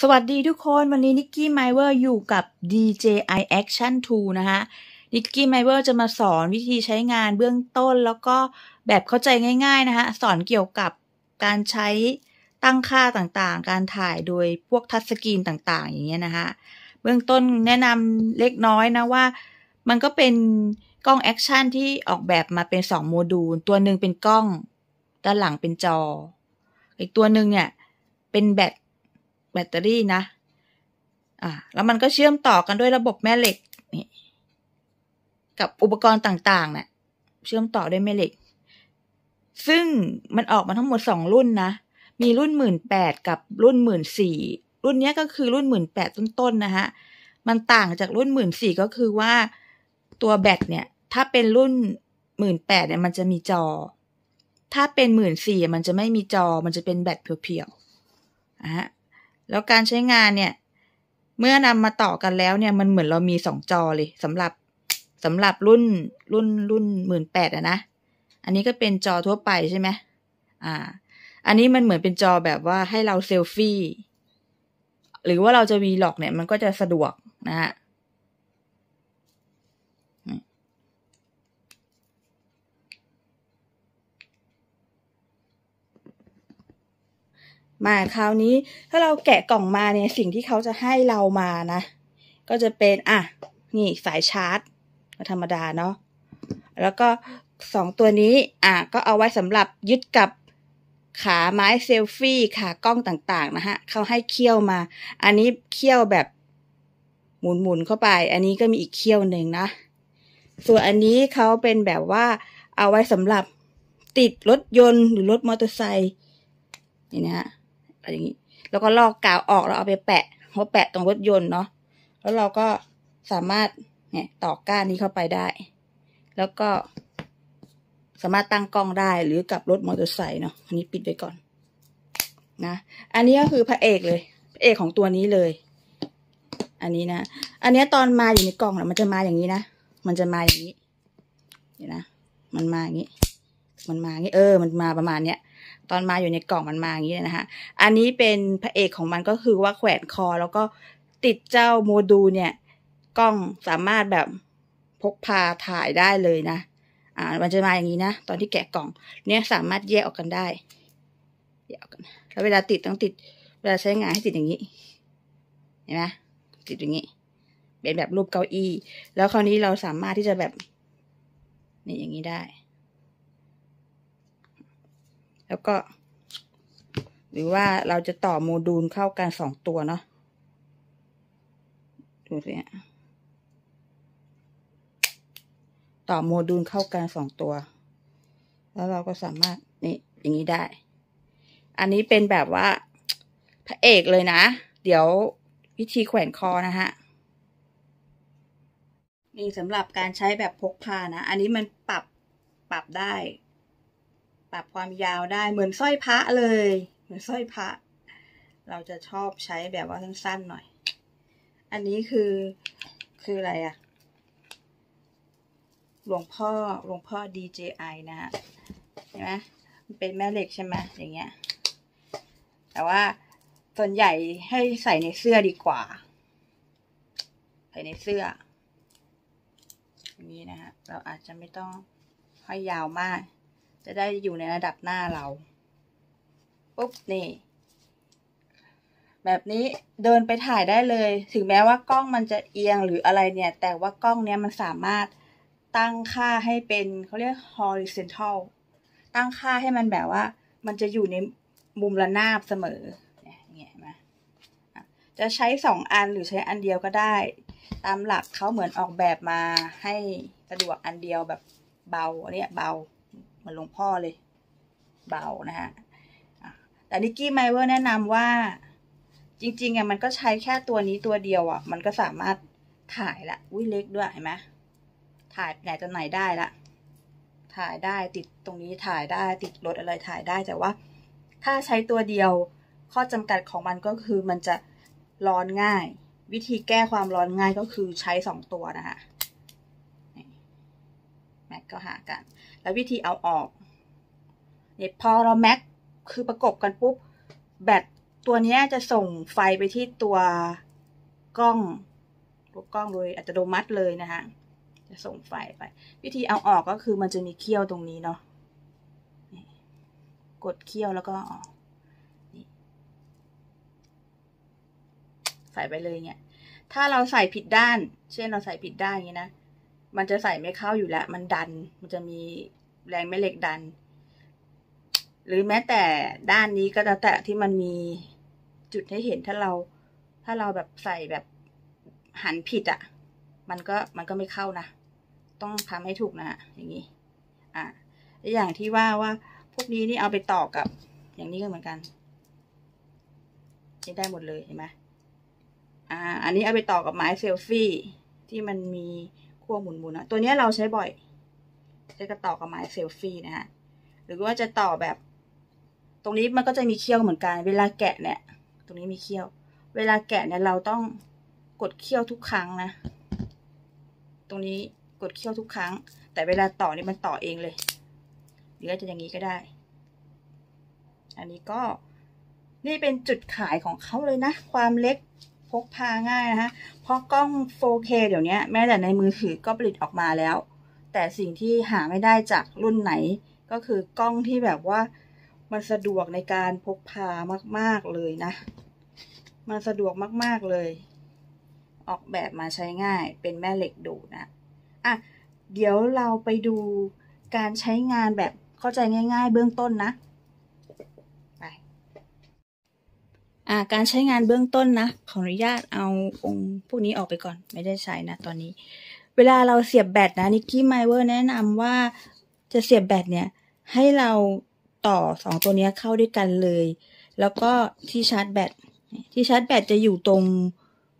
สวัสดีทุกคน วันนี้นิกกี้ไมเวอร์อยู่กับ DJI Action 2 นะคะนิกกี้ไมเวอร์จะมาสอนวิธีใช้งานเบื้องต้นแล้วก็แบบเข้าใจง่าย ๆ นะคะสอนเกี่ยวกับการใช้ตั้งค่าต่างๆ การถ่ายโดยพวกทัชสกรีนต่าง ๆ อย่างเงี้ยนะคะเบื้องต้นแนะนำเล็กน้อยนะว่า มันก็เป็นกล้องแอคชั่นที่ออกแบบมาเป็น 2 โมดูล ตัวหนึ่งเป็นกล้องด้านหลังเป็นจออีกตัวหนึ่งเนี่ยเป็นแบตแบตเตอรี่นะ อ่า แล้วมันก็เชื่อมต่อกันด้วยระบบแม่เหล็กนี่ กับอุปกรณ์ต่างๆเนะ่ยเชื่อมต่อด้วยแม่เหล็ก ซึ่งมันออกมาทั้งหมดสองรุ่นนะ มีรุ่นหมื่นแปดกับรุ่นหมื่นสี่ รุ่นนี้ก็คือรุ่นหมื่นแปดต้นๆนะฮะ มันต่างจากรุ่นหมื่นสี่ก็คือว่า ตัวแบตเนี่ย ถ้าเป็นรุ่นหมื่นแปดเนี่ยมันจะมีจอ ถ้าเป็นหมื่นสี่มันจะไม่มีจอ มันจะเป็นแบตเพียวๆนะฮะแล้วการใช้งานเนี่ย เมื่อนำมาต่อกันแล้วเนี่ย มันเหมือนเรามีสองจอเลยสำหรับสำหรับรุ่นรุ่นรุ่นหมื่นแปดอะนะ อันนี้ก็เป็นจอทั่วไปใช่ไหมอ่า อันนี้มันเหมือนเป็นจอแบบว่าให้เราเซลฟี่ หรือว่าเราจะวีล็อกเนี่ย มันก็จะสะดวกนะฮะมาคราวนี้ถ้าเราแกะกล่องมาเนี่ยสิ่งที่เขาจะให้เรามานะ ก็จะเป็นอ่ะนี่สายชาร์จธรรมดาเนาะแล้วก็สองตัวนี้อ่ะก็เอาไว้สำหรับยึดกับขาไม้เซลฟี่ขากล้องต่าง ๆนะฮะเขาให้เคี่ยวมา อันนี้เคี่ยวแบบหมุนๆเข้าไป อันนี้ก็มีอีกเคี่ยวหนึ่งนะ ส่วนอันนี้เขาเป็นแบบว่าเอาไว้สำหรับติดรถยนต์หรือรถมอเตอร์ไซค์นี่นะฮะอะไรอย่างนี้แล้วก็ลอกกาวออกแล้วเอาไปแปะเพราะแปะ ตรงรถยนต์เนาะแล้วเราก็สามารถเนี่ยต่อก้านนี้เข้าไปได้ แล้วก็ สามารถตั้งกล้องได้หรือกับรถมอเตอร์ไซค์เนาะอันนี้ปิดไว้ก่อนนะอันนี้ก็คือพระเอกเลยพระเอกของตัวนี้เลย อันนี้นะอันนี้ตอนมาอยู่ในกล่องเนะมันจะมาอย่างนี้นะมันจะมาอย่างนี้เห็นนะมันมาอย่างนี้ มันมาอย่างนี้เออมันมาประมาณเนี้ยตอนมาอยู่ในกล่องมันมาอย่างนี้นะคะ อันนี้เป็นพระเอกของมันก็คือว่าแขวนคอแล้วก็ติดเจ้าโมดูลเนี่ย กล้องสามารถแบบพกพาถ่ายได้เลยนะ อ่า มันจะมาอย่างนี้นะตอนที่แกะกล่อง เนี่ยสามารถแยกออกกันได้แยกออกกันแล้วเวลาติดต้องติดเวลาใช้งานให้ติดอย่างนี้เห็นไหมติดอย่างนี้เป็นแบบรูปเก้าอี้แล้วคราวนี้เราสามารถที่จะแบบนี่อย่างนี้ได้แล้วก็ หรือว่าเราจะต่อโมดูลเข้ากันสองตัวเนาะดูสิต่อโมดูลเข้ากันสองตัว แล้วเราก็สามารถนี่อย่างนี้ได้ อันนี้เป็นแบบว่า พระเอกเลยนะ เดี๋ยววิธีแขวนคอนะฮะนี่สำหรับการใช้แบบพกพานะ อันนี้มันปรับปรับได้ับความยาวได้เหมือนสร้อยพระเลย เหมือนสร้อยพระเราจะชอบใช้แบบว่าสั้นๆหน่อย อันนี้คือคืออะไรอะหลวงพ่อหลวงพ่อ DJI นะฮะเห็นไหมมันเป็นแม่เหล็กใช่ไหมอย่างเงี้ยแต่ว่าส่วนใหญ่ให้ใส่ในเสื้อดีกว่า ใส่ในเสื้อนี้นะฮะเราอาจจะไม่ต้องห้อยยาวมากจะได้อยู่ในระดับหน้าเราปุ๊บนี่ แบบนี้เดินไปถ่ายได้เลย ถึงแม้ว่ากล้องมันจะเอียงหรืออะไรเนี่ย แต่ว่ากล้องเนี้ยมันสามารถตั้งค่าให้เป็นเขาเรียก horizontal ตั้งค่าให้มันแบบว่า มันจะอยู่ในมุมระนาบเสมอเนี่ยาจะใช้สองอันหรือใช้อันเดียวก็ได้ ตามหลักเขาเหมือนออกแบบมาให้สะดวกอันเดียวแบบเบาเนี่ยเบามือนหลวงพ่อเลยเบานะฮะ แต่นิกกี้ไมเวอร์แนะนำว่าจริง ๆอ่ะมันก็ใช้แค่ตัวนี้ตัวเดียวอ่ะ มันก็สามารถถ่ายละอุ้ยเล็กด้วยเห็นไหมถ่ายไหนจะไหนได้ละถ่ายได้ติดตรงนี้ถ่ายได้ ติดรถอะไรถ่ายได้แต่ว่าถ้าใช้ตัวเดียวข้อจำกัดของมันก็คือมันจะร้อนง่าย วิธีแก้ความร้อนง่ายก็คือใช้สองตัวนะคะแม็กก็หากันและวิธีเอาออกเนี่ยพอเราแม็กคือประกบกันปุ๊บแบตตัวนี้จะส่งไฟไปที่ตัวกล้องตัวกล้องโดยอัตโนมัติเลยนะคะจะส่งไฟไป วิธีเอาออกก็คือมันจะมีเขี้ยวตรงนี้เนาะกดเขี้ยวแล้วก็ออกใส่ไปเลยเนี่ยถ้าเราใส่ผิดด้าน เช่นเราใส่ผิดด้านอย่างนี้นะมันจะใส่ไม่เข้าอยู่แล้ว มันดัน มันจะมีแรงแม่เหล็กดัน หรือแม้แต่ด้านนี้ก็จะแตะที่มันมีจุดให้เห็นถ้าเรา ถ้าเราแบบใส่แบบหันผิดอะ่ะ มันก็มันก็ไม่เข้านะ ต้องทำให้ถูกนะอย่างนี้ อ่ะอย่างที่ว่าว่าพวกนี้นี่เอาไปต่อกับอย่างนี้ก็เหมือนกันได้หมดเลยเห็นไหมอ่า อันนี้เอาไปต่อกับไม้เซลฟี่ที่มันมีขั้วหมุนๆนะตัวนี้เราใช้บ่อยใช้กระต่อกับไม้เซลฟี่ นะฮะ หรือว่าจะต่อแบบ ตรงนี้มันก็จะมีเขี้ยวเหมือนกัน เวลาแกะเนี่ย ตรงนี้มีเขี้ยว เวลาแกะ เนี่ยเราต้องกดเขี้ยวทุกครั้งนะ ตรงนี้กดเขี้ยวทุกครั้ง แต่เวลาต่อนี่มันต่อเองเลยหรือจะอย่างนี้ก็ได้ อันนี้ก็ นี่เป็นจุดขายของเขาเลยนะ ความเล็กพกพาง่ายนะคะเพราะกล้อง 4K เดี๋ยวนี้แม้แต่ในมือถือก็ผลิตออกมาแล้ว แต่สิ่งที่หาไม่ได้จากรุ่นไหน ก็คือกล้องที่แบบว่า มันสะดวกในการพกพามาก ๆเลยนะ มันสะดวกมากๆเลย ออกแบบมาใช้ง่าย เป็นแม่เหล็กดูนะอ่ะเดี๋ยวเราไปดูการใช้งานแบบเข้าใจง่าย ๆ เบื้องต้นนะการใช้งานเบื้องต้นนะ ขออนุญาตเอาองค์พวกนี้ออกไปก่อน ไม่ได้ใช้นะตอนนี้ เวลาเราเสียบแบตนะนิกกี้ไมเวอร์แนะนำว่าจะเสียบแบตเนี่ยให้เราต่อสองตัวนี้เข้าด้วยกันเลย แล้วก็ที่ชาร์จแบตที่ชาร์จแบตจะอยู่ตรง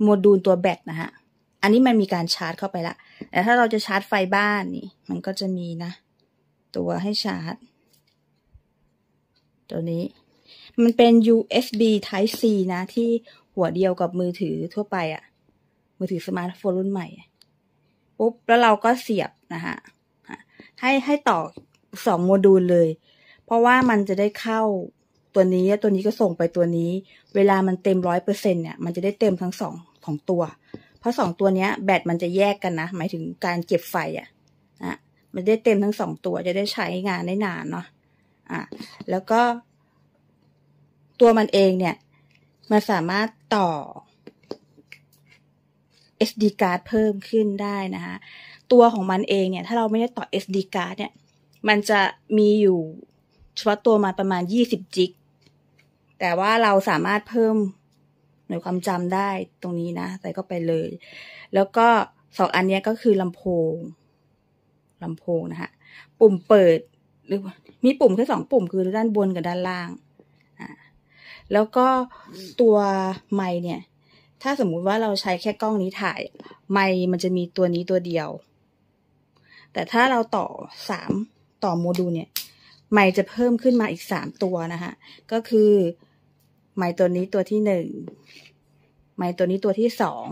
โมดูลตัวแบตนะฮะอันนี้มันมีการชาร์จ เข้าไปละ แต่ถ้าเราจะชาร์จไฟบ้านนี่มันก็จะมีนะ ตัวให้ชาร์จ ตัวนี้มันเป็น USB Type C นะ ที่หัวเดียวกับมือถือทั่วไปอะ่ะมือถือสมาร์ทโฟนรุ่นใหม่ปุ๊บแล้วเราก็เสียบนะฮะ ให้ให้ต่อสองโมดูลเลย เพราะว่ามันจะได้เข้าตัวนี้ตัวนี้ก็ส่งไปตัวนี้ เวลามันเต็มร้อยเปอร์เซ็นเนี่ยมันจะได้เต็มทั้งสองของตัว เพราะสองตัวเนี้ยแบตมันจะแยกกันนะ หมายถึงการเก็บไฟอะ่ะนะมันได้เต็มทั้งสองตัว จะได้ใช้งานได้นานเนาะอ่ะแล้วก็ตัวมันเองเนี่ย มันสามารถต่อ SD card เพิ่มขึ้นได้นะคะตัวของมันเองเนี่ย ถ้าเราไม่ได้ต่อ SD card เนี่ยมันจะมีอยู่เฉพาะตัวมาประมาณ 20จิกแต่ว่าเราสามารถเพิ่มหน่วยความจำได้ตรงนี้นะใส่ก็ไปเลย แล้วก็สองอันนี้ก็คือลำโพงลำโพงนะคะปุ่มเปิดหรือมีปุ่มแค่สองปุ่มคือด้านบนกับด้านล่างแล้วก็ตัวไม้เนี่ย ถ้าสมมุติว่าเราใช้แค่กล้องนี้ถ่าย ไม้มันจะมีตัวนี้ตัวเดียว แต่ถ้าเราต่อสามต่อโมดูลเนี่ย ไม้จะเพิ่มขึ้นมาอีกสามตัวนะคะก็คือ ไม้ตัวนี้ตัวที่หนึ่งไม้ตัวนี้ตัวที่สอง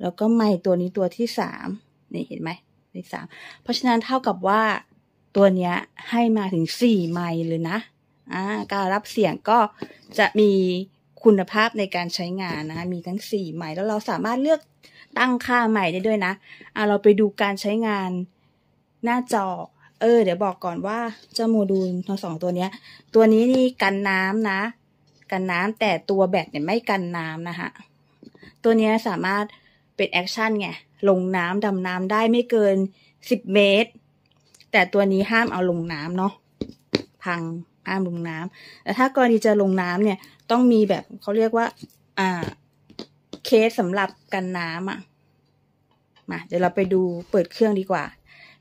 แล้วก็ไม้ตัวนี้ตัวที่สามนี่เห็นไหมในสามเพราะฉะนั้นเท่ากับว่าตัวเนี้ยให้มาถึงสี่ไม่เลยนะการรับเสียงก็จะมีคุณภาพในการใช้งานนะ มีทั้ง4ใหม่แล้วเราสามารถเลือกตั้งค่าใหม่ได้ด้วยนะ เราไปดูการใช้งานหน้าจอ เออ เดี๋ยวบอกก่อนว่าเจ้าโมดูลทั้งสองตัวนี้ตัวนี้นี่กันน้ำนะ กันน้ำแต่ตัวแบตเนี่ยไม่กันน้ำนะคะตัวนี้สามารถเป็นแอคชั่นไง ลงน้ำดำน้ำได้ไม่เกินสิบเมตร แต่ตัวนี้ห้ามเอาลงน้ำเนาะ พังห้ามลงน้ำแต่ถ้ากรณีจะลงน้ำเนี่ยต้องมีแบบเขาเรียกว่า อ่า เคสสำหรับกันน้ำอ่ะมาเดี๋ยวเราไปดูเปิดเครื่องดีกว่า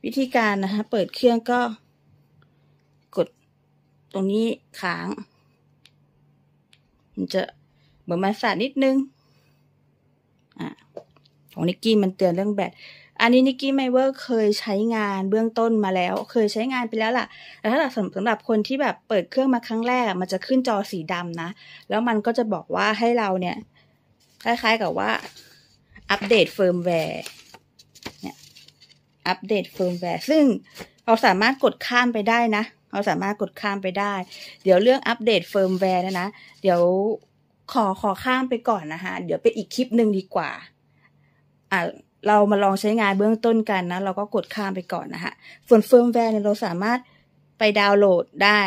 วิธีการนะคะ เปิดเครื่องก็กดตรงนี้ค้าง มันจะเหมือนมันสั่นนิดนึง อ่ะ ของนิกกี้มันเตือนเรื่องแบตอันนี้นิกกี้ไมเวอร์เคยใช้งานเบื้องต้นมาแล้ว เคยใช้งานไปแล้วล่ะแต่ถ้าสำหรับคนที่แบบเปิดเครื่องมาครั้งแรก มันจะขึ้นจอสีดำนะ แล้วมันก็จะบอกว่าให้เราเนี่ย คล้าย ๆกับว่า อัปเดตเฟิร์มแวร์เนี่ยอัปเดตเฟิร์มแวร์ ซึ่งเราสามารถกดข้ามไปได้นะ เราสามารถกดข้ามไปได้ เดี๋ยวเรื่องอัปเดตเฟิร์มแวร์นะนะเดี๋ยวขอขอข้ามไปก่อนนะคะเดี๋ยวไปอีกคลิปหนึ่งดีกว่า อ่าเรามาลองใช้งานเบื้องต้นกันนะ เราก็กดข้ามไปก่อนนะคะส่วนเฟิร์มแวร์เนี่ยเราสามารถไปดาวน์โหลดได้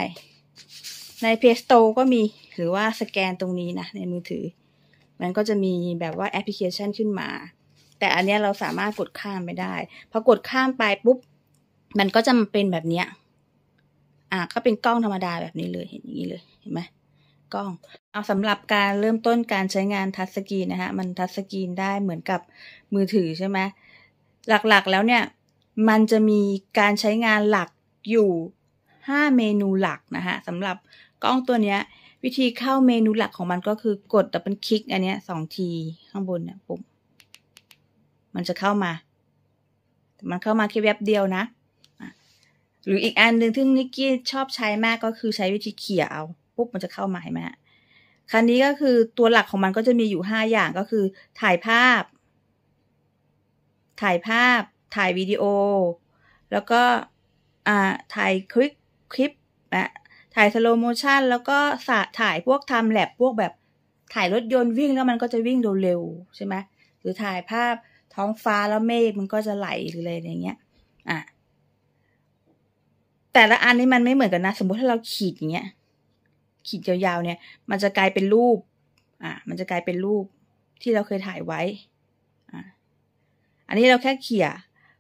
ใน Play Store ก็มีหรือว่าสแกนตรงนี้นะ ในมือถือ มันก็จะมีแบบว่าแอปพลิเคชันขึ้นมา แต่อันนี้เราสามารถกดข้ามไปได้พอกดข้ามไปปุ๊บ มันก็จะเป็นแบบเนี้ยอ่ะก็เป็นกล้องธรรมดาแบบนี้เลยเห็นอย่างนี้เลยเห็นไหมกล้องเอาสำหรับการเริ่มต้นการใช้งานทัชสกรีนนะฮะมันทัชสกรีนได้เหมือนกับมือถือใช่ไหมหลักๆแล้วเนี่ยมันจะมีการใช้งานหลักอยู่ 5 เมนูหลักนะคะสำหรับกล้องตัวเนี้ย วิธีเข้าเมนูหลักของมันก็คือกดดับเบิลคลิกอันเนี้ยสองทีข้างบนเนี่ยปุ่มมันจะเข้ามามันเข้ามาแค่แวบบเดียวนะ หรืออีกอันหนึ่งที่นิกกี้ชอบใช้มากก็คือใช้วิธีเขี่ยเอาปุ๊บมันจะเข้ามาเห็นไหมคันนี้ก็คือตัวหลักของมันก็จะมีอยู่ห้าอย่างก็คือ ถ่ายภาพ ถ่ายภาพ ถ่ายวิดีโอ แล้วก็อ่าถ่ายคลิปคลิปนะถ่ายสโลโมชันแล้วก็สะถ่ายพวกทำแลบพวกแบบ ถ่ายรถยนต์วิ่งแล้วมันก็จะวิ่งเร็ว ใช่ไหมหรือถ่ายภาพท้องฟ้าแล้วเมฆมันก็จะไหลหรืออะไรอย่างเงี้ย อ่ะ แต่ละอันนี้มันไม่เหมือนกันนะสมมติถ้าเราขีดอย่างเงี้ยขีดยาวๆเนี่ย มันจะกลายเป็นรูป อ่ามันจะกลายเป็นรูปที่เราเคยถ่ายไว้ อ่าอันนี้เราแค่เขี่ย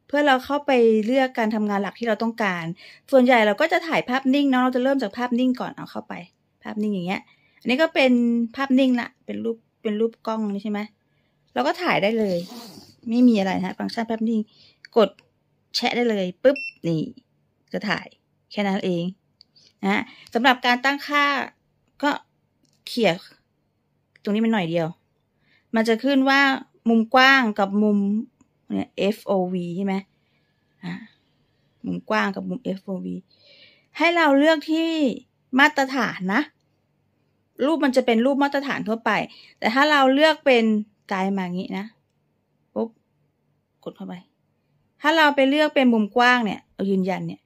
เพื่อเราเข้าไปเลือกการทำงานหลักที่เราต้องการ ส่วนใหญ่เราก็จะถ่ายภาพนิ่งเนาะเราจะเริ่มจากภาพนิ่งก่อนเอาเข้าไป ภาพนิ่งอย่างเงี้ย อันนี้ก็เป็นภาพนิ่งละเป็นรูปเป็นรูปกล้องนี่ใช่ไหมเราก็ถ่ายได้เลย ไม่มีอะไรนะฟังก์ชันภาพนิ่งกดแชะได้เลยปุ๊บนี่ ก็ถ่ายแค่นั้นเองนะสำหรับการตั้งค่าก็เขี่ยตรงนี้มันหน่อยเดียว มันจะขึ้นว่ามุมกว้างกับมุมเนี่ย FOV ใช่ไหมอ่ามุมกว้างกับมุม FOV ให้เราเลือกที่มาตรฐานนะ รูปมันจะเป็นรูปมาตรฐานทั่วไป แต่ถ้าเราเลือกเป็นไกลมางี้นะ ปุ๊บ กดเข้าไป ถ้าเราไปเลือกเป็นมุมกว้างเนี่ยยืนยันเนี่ย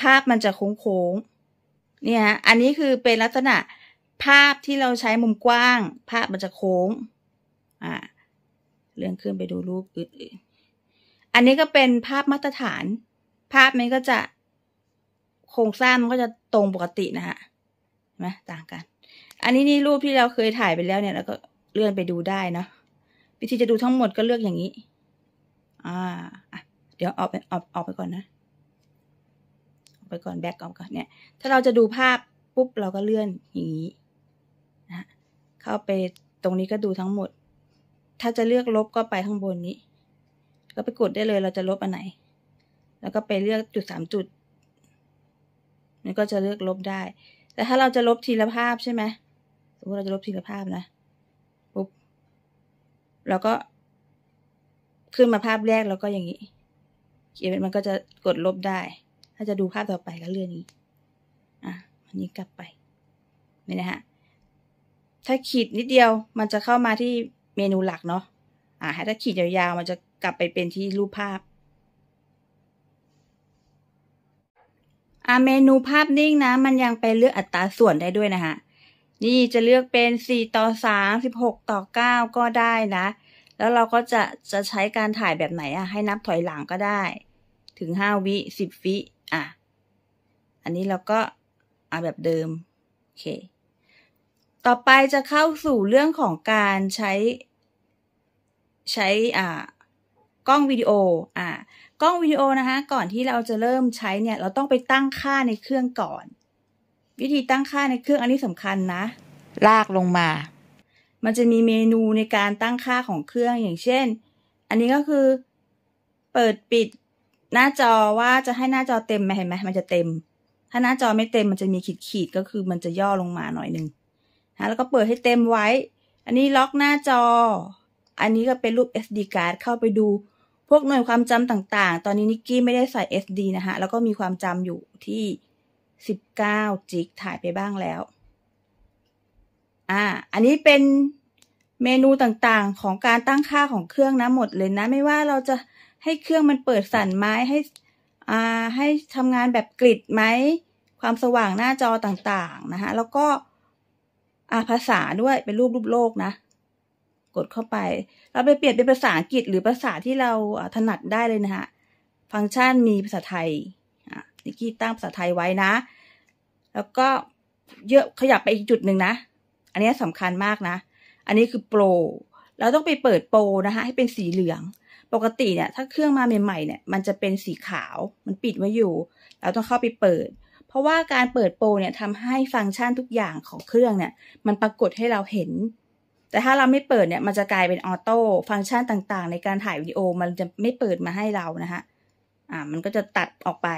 ภาพมันจะโค้งๆเนี่ยอันนี้คือเป็นลักษณะภาพที่เราใช้มุมกว้าง ภาพมันจะโค้งอ่าเรื่องขึ้นไปดูรูปอื่นๆอันนี้ก็เป็นภาพมาตรฐาน ภาพนี้ก็จะโครงสร้างมันก็จะตรงปกตินะฮะนไต่างกัน อันนี้นี่รูปที่เราเคยถ่ายไปแล้วเนี่ยเราก็เลื่อนไปดูได้เนาะวิธีจะดูทั้งหมดก็เลือกอย่างนี้ อ่าเดี๋ยวออกไปออกออกไปก่อนนะ ออกไปก่อนแบ็กออกก่อนเนี่ย ถ้าเราจะดูภาพปุ๊บเราก็เลื่อนอย่างนี้เข้าไปตรงนี้ก็ดูทั้งหมด ถ้าจะเลือกลบก็ไปข้างบนนี้ ก็ไปกดได้เลยเราจะลบอันไหน แล้วก็ไปเลือกจุดสามจุดมันก็จะเลือกลบได้ แต่ถ้าเราจะลบทีละภาพใช่ไหมสมมติเราจะลบทีละภาพนะ ปุ๊บเราก็ขึ้นมาภาพแรกแล้วก็อย่างนี้เขียนมันก็จะกดลบได้ ถ้าจะดูภาพต่อไปก็เลื่อนนี้ อ่ะอันนี้กลับไปนี่นะฮะถ้าขีดนิดเดียว มันจะเข้ามาที่เมนูหลักเนาะอ่าถ้าขีดยาวๆ มันจะกลับไปเป็นที่รูปภาพอ่าเมนูภาพนิ่งนะ มันยังไปเลือกอัตราส่วนได้ด้วยนะคะนี่จะเลือกเป็น 4ต่อ3 16ต่อ9ก็ได้นะ แล้วเราก็จะจะใช้การถ่ายแบบไหนอะให้นับถอยหลังก็ได้ ถึง5วิ 10 วิอ่ะอันนี้เราก็เอาแบบเดิม โอเคต่อไปจะเข้าสู่เรื่องของการใช้ ใช้อ่ากล้องวิดีโออ่ากล้องวิดีโอนะคะ ก่อนที่เราจะเริ่มใช้เนี่ย เราต้องไปตั้งค่าในเครื่องก่อน วิธีตั้งค่าในเครื่องอันนี้สำคัญนะ ลากลงมา มันจะมีเมนูในการตั้งค่าของเครื่องอย่างเช่น อันนี้ก็คือเปิดปิดหน้าจอว่าจะให้หน้าจอเต็มไหมเห็นไหมมันจะเต็ม ถ้าหน้าจอไม่เต็มมันจะมีขีดขีดก็คือมันจะย่อลงมาหน่อยนึงแล้วก็เปิดให้เต็มไว้ อันนี้ล็อกหน้าจอ อันนี้ก็เป็นรูป SD card เข้าไปดูพวกหน่วยความจำต่างๆ ตอนนี้นิกกี้ไม่ได้ใส่ SD นะคะแล้วก็มีความจำอยู่ที่ 19จิกถ่ายไปบ้างแล้ว อ่า อันนี้เป็นเมนูต่างๆ ของการตั้งค่าของเครื่องนะหมดเลยนะ ไม่ว่าเราจะให้เครื่องมันเปิดสั่นไหมให้ อ่า ให้ทำงานแบบกริดไหม ความสว่างหน้าจอต่างๆ นะคะแล้วก็อ่ะภาษาด้วย เป็นรูปรูปโลกนะ กดเข้าไปเราไปเปลี่ยนเป็นภาษาอังกฤษ หรือภาษาที่เราถนัดได้เลยนะคะฟังก์ชันมีภาษาไทยนิกกี้ตั้งภาษาไทยไว้นะ แล้วก็เยอะขยับไปอีกจุดหนึ่งนะ อันนี้สำคัญมากนะ อันนี้คือโปร เราต้องไปเปิดโปรนะคะให้เป็นสีเหลือง ปกติเนี่ยถ้าเครื่องมาใหม่ๆเนี่ยมันจะเป็นสีขาวมันปิดไว้อยู่เราต้องเข้าไปเปิดเพราะว่าการเปิดโปรเนี่ยทำให้ฟังก์ชันทุกอย่างของเครื่องเนี่ย มันปรากฏให้เราเห็น แต่ถ้าเราไม่เปิดเนี่ย มันจะกลายเป็นออโต้ฟังก์ชันต่างๆ ในการถ่ายวิดีโอมันจะไม่เปิดมาให้เรานะคะอ่ามันก็จะตัดออกไป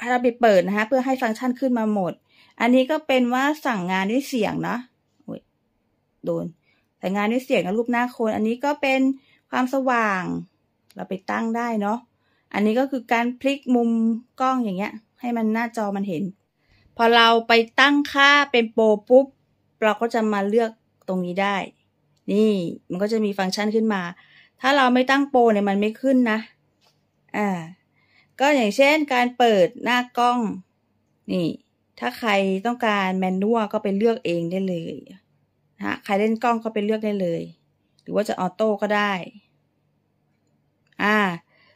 ถ้าเราไปเปิดนะคะเพื่อให้ฟังก์ชันขึ้นมาหมด อันนี้ก็เป็นว่าสั่งงานด้วยเสียงเนาะโอ้ยโดนแต่งานด้วยเสียงกับรูปหน้าคนอันนี้ก็เป็นความสว่าง เราไปตั้งได้เนาะ อันนี้ก็คือการพลิกมุมกล้องอย่างเงี้ยให้มันหน้าจอมันเห็น พอเราไปตั้งค่าเป็นโปรปุ๊บเราก็จะมาเลือกตรงนี้ได้ นี่มันก็จะมีฟังก์ชันขึ้นมา ถ้าเราไม่ตั้งโปรเนี่ยมันไม่ขึ้นนะ อ่า ก็อย่างเช่นการเปิดหน้ากล้อง นี่ ถ้าใครต้องการแมนนวลก็ไปเลือกเองได้เลยนะใครเล่นกล้องก็ไปเลือกได้เลย หรือว่าจะออโต้ก็ได้ อ่า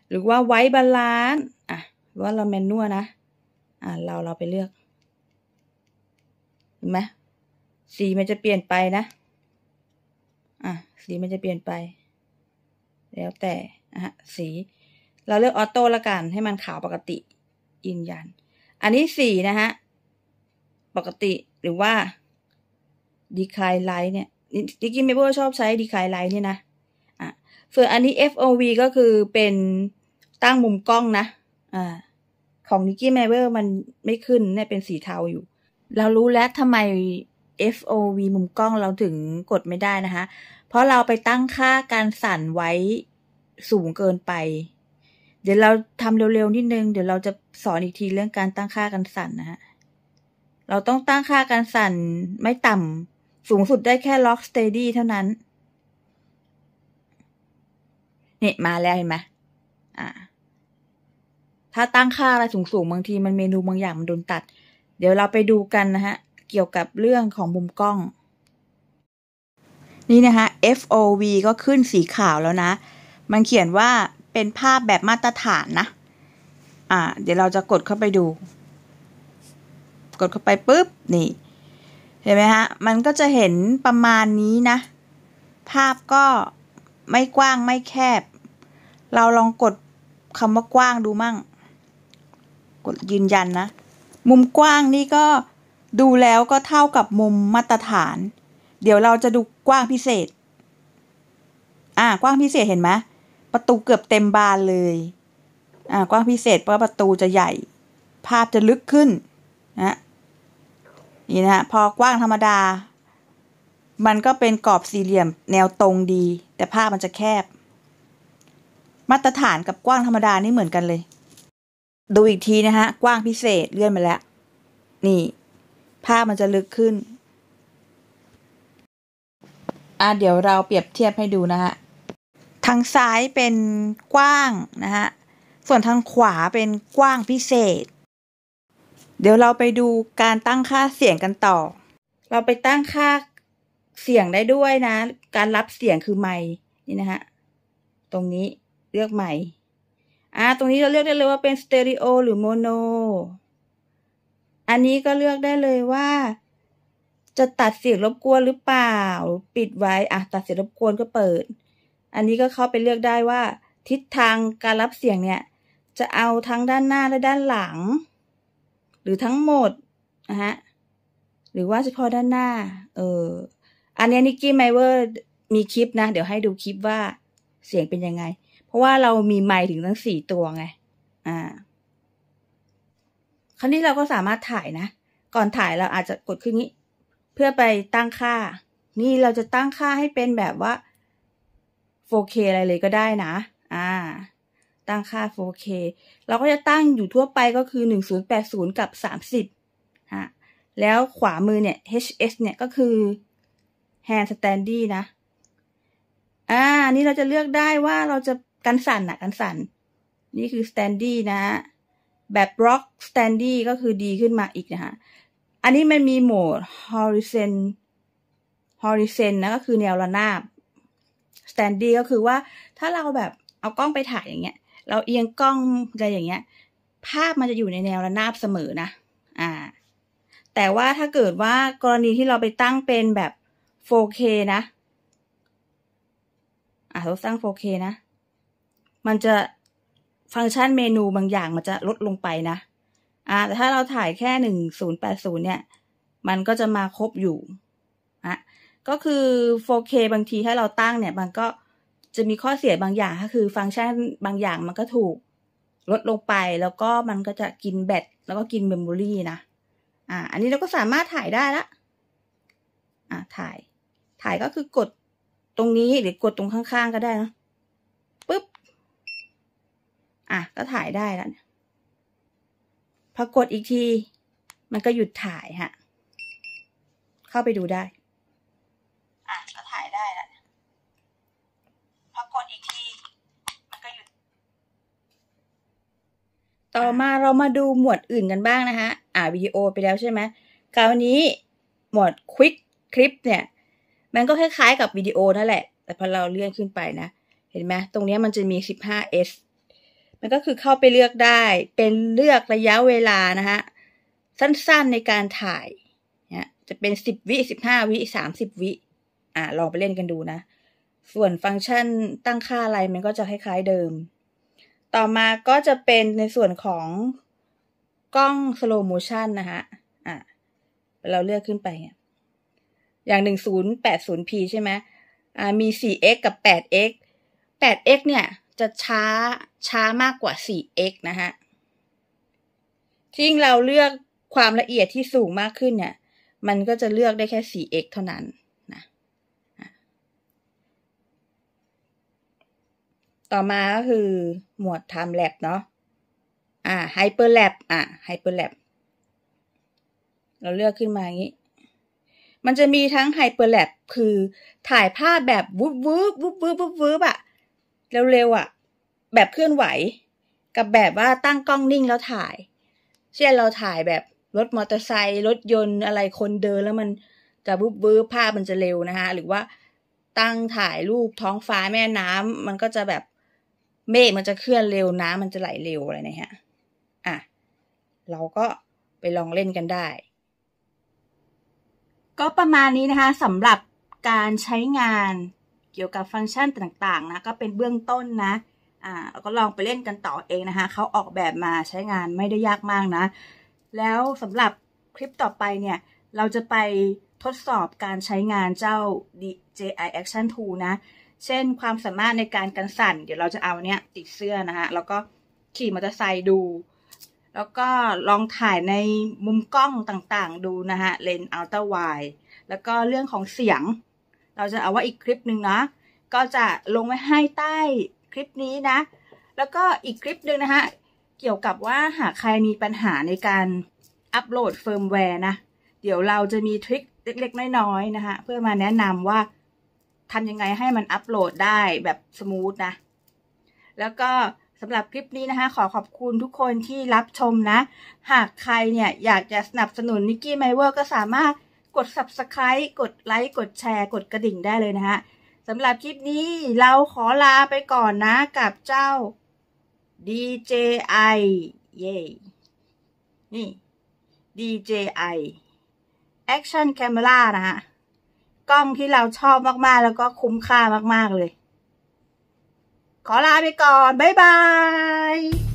หรือว่าไว้บาลานซ์อ่ะว่าเราแมนนวลนะอ่าเราเราไปเลือกเห็นไหมสีมันจะเปลี่ยนไปนะอ่ะสีมันจะเปลี่ยนไป แล้วแต่นะฮะสีเราเลือกออโต้ละกัน ให้มันขาวปกติยืนยันอันนี้สีนะฮะ ปกติหรือว่าดีคลายไลท์เนี่ยดิกิเมเบอร์ชอบใช้ดีคลายไลท์เนี่ยนะอ่ะส่วนอันนี้ FOV ก็คือเป็นตั้งมุมกล้องนะอ่าของนิกกี้แมเวอร์มันไม่ขึ้นเนี่ยเป็นสีเทาอยู่ เรารู้แล้วทำไม FOV มุมกล้องเราถึงกดไม่ได้นะคะ เพราะเราไปตั้งค่าการสั่นไว้สูงเกินไป เดี๋ยวเราทำเร็วๆ นิดนึง เดี๋ยวเราจะสอนอีกทีเรื่องการตั้งค่าการสั่นนะฮะเราต้องตั้งค่าการสั่นไม่ต่ำสูงสุดได้แค่ล็อกสเตดี้เท่านั้นเนี่ยมาแล้วเห็นไหมอ่าถ้าตั้งค่าอะไรสูงๆบางที มันเมนูบางอย่างมันโดนตัด เดี๋ยวเราไปดูกันนะฮะ เกี่ยวกับเรื่องของมุมกล้อง นี่นะคะ FOV ก็ขึ้นสีขาวแล้วนะ มันเขียนว่าเป็นภาพแบบมาตรฐานนะ อ่า เดี๋ยวเราจะกดเข้าไปดู กดเข้าไปปุ๊บ นี่ เห็นไหมฮะ มันก็จะเห็นประมาณนี้นะ ภาพก็ไม่กว้างไม่แคบ เราลองกดคำว่ากว้างดูมั่งกดยืนยันนะ มุมกว้างนี่ก็ดูแล้วก็เท่ากับมุมมาตรฐาน เดี๋ยวเราจะดูกว้างพิเศษ อ่า กว้างพิเศษเห็นไหมประตูเกือบเต็มบานเลย อ่ากว้างพิเศษ เพราะประตูจะใหญ่ ภาพจะลึกขึ้นนะนี่นะพอกว้างธรรมดา มันก็เป็นกรอบสี่เหลี่ยมแนวตรงดี แต่ภาพมันจะแคบ มาตรฐานกับกว้างธรรมดานี่เหมือนกันเลยดูอีกทีนะฮะ กว้างพิเศษเลื่อนมาแล้วนี่ภาพมันจะลึกขึ้นอ่ะเดี๋ยวเราเปรียบเทียบให้ดูนะฮะทางซ้ายเป็นกว้างนะฮะส่วนทางขวาเป็นกว้างพิเศษ เดี๋ยวเราไปดูการตั้งค่าเสียงกันต่อ เราไปตั้งค่าเสียงได้ด้วยนะ การรับเสียงคือไม้นี่นะฮะตรงนี้เลือกไม้อ่าตรงนี้เราเลือกได้เลยว่าเป็นสเตอริโอหรือโมโน อันนี้ก็เลือกได้เลยว่า จะตัดเสียงรบกวนหรือเปล่า ปิดไว้อ่ะตัดเสียงรบกวนก็เปิด อันนี้ก็เข้าไปเลือกได้ว่า ทิศทางการรับเสียงเนี่ย จะเอาทั้งด้านหน้าและด้านหลัง หรือทั้งหมดนะฮะหรือว่าเฉพาะด้านหน้า เอออันนี้นิกกี้ไมเวอร์มีคลิปนะ เดี๋ยวให้ดูคลิปว่าเสียงเป็นยังไงเพราะว่าเรามีไมค์ถึงทั้งสี่ตัวไง อ่า คราวนี้เราก็สามารถถ่ายนะ ก่อนถ่ายเราอาจจะกดขึ้นนี้ เพื่อไปตั้งค่า นี่เราจะตั้งค่าให้เป็นแบบว่า 4K อะไรเลยก็ได้นะ อ่า ตั้งค่า 4K เราก็จะตั้งอยู่ทั่วไปก็คือ 1080 กับ 30ฮะ แล้วขวามือเนี่ย HS เนี่ยก็คือ hand standy นะ อ่านี่เราจะเลือกได้ว่าเราจะกันสั่นอะกันสั่น นี่คือสแตนดี้นะ แบบบล็อกสแตนดี้ก็คือดีขึ้นมาอีกนะฮะ อันนี้มันมีโหมดฮอริเซนฮอริเซนนะก็คือแนวระนาบสแตนดี้ก็คือว่าถ้าเราแบบเอากล้องไปถ่ายอย่างเงี้ย เราเอียงกล้องอะไรอย่างเงี้ย ภาพมันจะอยู่ในแนวระนาบเสมอนะ อ่า แต่ว่าถ้าเกิดว่ากรณีที่เราไปตั้งเป็นแบบ 4K นะอ่ะเราตั้ง 4K นะมันจะฟังก์ชันเมนูบางอย่างมันจะลดลงไปนะ อ่า แต่ถ้าเราถ่ายแค่หนึ่งศูนย์แปดศูนย์เนี่ย มันก็จะมาครบอยู่อ่ะก็คือ 4K บางทีถ้าเราตั้งเนี่ย มันก็จะมีข้อเสียบางอย่างก็คือฟังก์ชันบางอย่างมันก็ถูก ลดลงไปแล้วก็มันก็จะกินแบตแล้วก็กินเมมโมรีนะ อ่า อันนี้เราก็สามารถถ่ายได้ละ อ่าถ่าย ถ่ายก็คือกดตรงนี้หรือกดตรงข้างๆก็ได้นะอ่ะก็ถ่ายได้แล้วพอกดอีกทีมันก็หยุดถ่ายฮะ เข้าไปดูได้ อ่ะก็ถ่ายได้แล้วพอกดอีกทีมันก็หยุด ต่อมาเรามาดูหมวดอื่นกันบ้างนะคะ อ่าวิดีโอไปแล้วใช่ไหมคราวนี้หมวดควิกคลิปเนี่ยมันก็คล้ายๆกับวิดีโอนั่นแหละ แต่พอเราเลื่อนขึ้นไปนะ เห็นไหมตรงนี้มันจะมี 15s มันก็คือเข้าไปเลือกได้เป็นเลือกระยะเวลานะฮะสั้นๆในการถ่ายเนี่ยจะเป็นสิบวิสิบห้าวิสามสิบวิอ่าลองไปเล่นกันดูนะ ส่วนฟังก์ชันตั้งค่าอะไรมันก็จะคล้ายๆเดิม ต่อมาก็จะเป็นในส่วนของกล้องสโลโมชันนะฮะอ่าเราเลือกขึ้นไป อย่างหนึ่งศูนย์แปดศูนย์พีใช่ไหมอ่ามีสี่ x กับแปด x 8x เนี่ยจะช้าช้ามากกว่า 4x นะฮะท้งเราเลือกความละเอียดที่สูงมากขึ้นเนี่ย มันก็จะเลือกได้แค่ 4x เท่านั้นนะต่อมาก็คือหมวด time lap เนาะ อ่า hyper lap อ่า hyper lap เราเลือกขึ้นมาอย่างนี้ มันจะมีทั้ง hyper lap คือถ่ายภาพแบบวุบวุบวุบวุบวุบวุบอะเร็วๆอะ่ะแบบเคลื่อนไหว กับแบบว่าตั้งกล้องนิ่งแล้วถ่าย เช่นเราถ่ายแบบรถมอเตอร์ไซค์รถยนต์อะไรคนเดินแล้วมันกระบุบบื้อภาพมันจะเร็วนะคะ หรือว่าตั้งถ่ายรูปท้องฟ้าแม่น้ำ มันก็จะแบบเมฆมันจะเคลื่อนเร็วน้ำมันจะไหลเร็วอะไรนะฮะอ่ะเราก็ไปลองเล่นกันได้ ก็ประมาณนี้นะคะสำหรับการใช้งานเกี่ยวกับฟังก์ชันต่างๆนะก็เป็นเบื้องต้นนะอ่าก็ลองไปเล่นกันต่อเองนะคะเขาออกแบบมาใช้งานไม่ได้ยากมากนะ แล้วสำหรับคลิปต่อไปเนี่ย เราจะไปทดสอบการใช้งานเจ้า DJI Action 2 นะ เช่นความสามารถในการกันสั่น เดี๋ยวเราจะเอาเนี้ยติดเสื้อนะคะแล้วก็ขี่มอเตอร์ไซค์ดู แล้วก็ลองถ่ายในมุมกล้องต่างๆดูนะคะเลนส์อัลตร้าไวแล้วก็เรื่องของเสียงเราจะเอาว่าอีกคลิปหนึ่งนะ ก็จะลงไว้ให้ใต้คลิปนี้นะ แล้วก็อีกคลิปหนึ่งนะคะเกี่ยวกับว่าหากใครมีปัญหาในการอัปโหลดเฟิร์มแวร์นะ เดี๋ยวเราจะมีทริคเล็ก ๆน้อยๆนะคะเพื่อมาแนะนำว่าทำยังไงให้มันอัปโหลดได้แบบสมูทนะ แล้วก็สำหรับคลิปนี้นะคะขอขอบคุณทุกคนที่รับชมนะ หากใครเนี่ยอยากจะสนับสนุนนิกกี้ไมเวอร์ก็สามารถกด subscribe กดไลค์ กดแชร์ กดกระดิ่งได้เลยนะฮะ สำหรับคลิปนี้เราขอลาไปก่อนนะกับเจ้า DJI เย่นี่ DJI Action Camera นะฮะ กล้องที่เราชอบมากๆ แล้วก็คุ้มค่ามากๆเลย ขอลาไปก่อน บ๊ายบาย